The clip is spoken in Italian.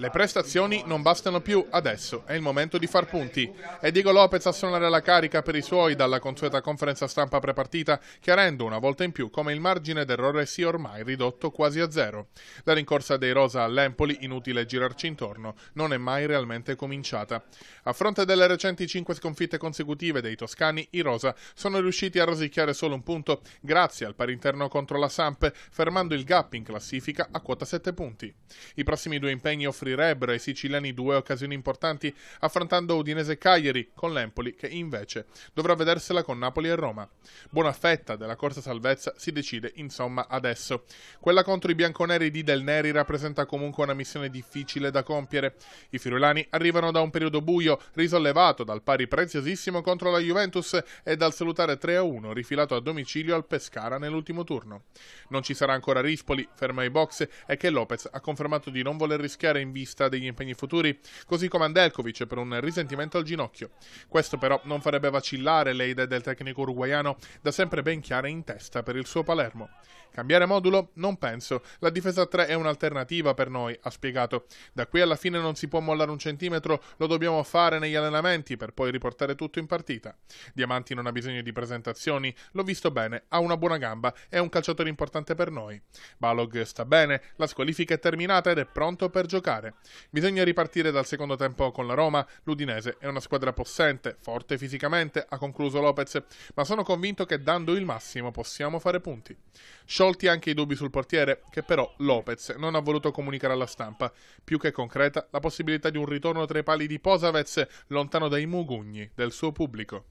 Le prestazioni non bastano più, adesso è il momento di far punti. È Diego Lopez a suonare la carica per i suoi dalla consueta conferenza stampa prepartita, chiarendo una volta in più come il margine d'errore sia ormai ridotto quasi a zero. La rincorsa dei Rosa all'Empoli, inutile girarci intorno, non è mai realmente cominciata. A fronte delle recenti cinque sconfitte consecutive dei toscani, i Rosa sono riusciti a rosicchiare solo un punto grazie al pari interno contro la Samp, fermando il gap in classifica a quota 7 punti. I prossimi due impegni offriranno offrirebbero ai siciliani due occasioni importanti affrontando Udinese e Cagliari con l'Empoli che invece dovrà vedersela con Napoli e Roma. Buona fetta della corsa salvezza si decide insomma adesso. Quella contro i bianconeri di Del Neri rappresenta comunque una missione difficile da compiere. I firulani arrivano da un periodo buio, risollevato dal pari preziosissimo contro la Juventus e dal salutare 3-1 rifilato a domicilio al Pescara nell'ultimo turno. Non ci sarà ancora Rispoli, ferma ai box e che Lopez ha confermato di non voler rischiare in in vista degli impegni futuri, così come Andelkovic per un risentimento al ginocchio. Questo però non farebbe vacillare le idee del tecnico uruguaiano, da sempre ben chiare in testa per il suo Palermo. Cambiare modulo? Non penso. La difesa 3 è un'alternativa per noi, ha spiegato. Da qui alla fine non si può mollare un centimetro, lo dobbiamo fare negli allenamenti per poi riportare tutto in partita. Diamanti non ha bisogno di presentazioni, l'ho visto bene, ha una buona gamba, è un calciatore importante per noi. Balog sta bene, la squalifica è terminata ed è pronto per giocare giocare. Bisogna ripartire dal secondo tempo con la Roma, l'Udinese è una squadra possente, forte fisicamente, ha concluso Lopez, ma sono convinto che dando il massimo possiamo fare punti. Sciolti anche i dubbi sul portiere, che però Lopez non ha voluto comunicare alla stampa, più che concreta la possibilità di un ritorno tra i pali di Posavez, lontano dai mugugni del suo pubblico.